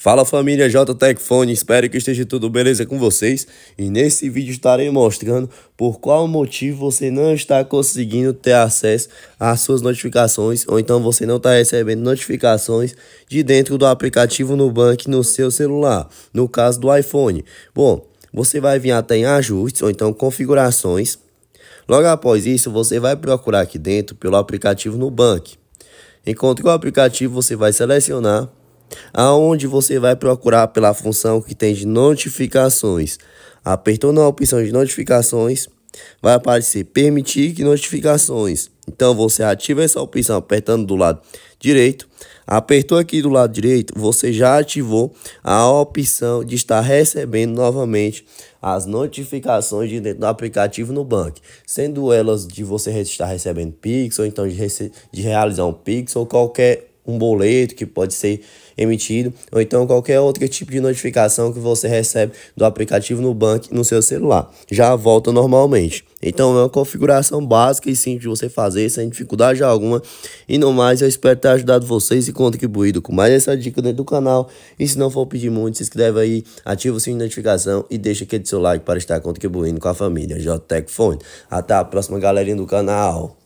Fala família JTEC espero que esteja tudo beleza com vocês e nesse vídeo estarei mostrando por qual motivo você não está conseguindo ter acesso às suas notificações ou então você não está recebendo notificações de dentro do aplicativo Nubank no seu celular, no caso do iPhone. Bom, você vai vir até em ajustes ou então configurações. Logo após isso, você vai procurar aqui dentro pelo aplicativo Nubank. Encontre o aplicativo, você vai selecionar aonde você vai procurar pela função que tem de notificações. Apertou na opção de notificações, vai aparecer permitir que notificações. Então você ativa essa opção apertando do lado direito. Apertou aqui do lado direito, você já ativou a opção de estar recebendo novamente as notificações de dentro do aplicativo no banco sendo elas de você estar recebendo Pix ou então de, de realizar um Pix ou qualquer um boleto que pode ser emitido, ou então qualquer outro tipo de notificação que você recebe do aplicativo no banco no seu celular. Já volta normalmente. Então é uma configuração básica e simples de você fazer, sem dificuldade alguma. E no mais, eu espero ter ajudado vocês e contribuído com mais essa dica dentro do canal. E se não for pedir muito, se inscreve aí, ativa o sininho de notificação e deixa aquele seu like para estar contribuindo com a família JTEC Fone. Até a próxima, galerinha do canal.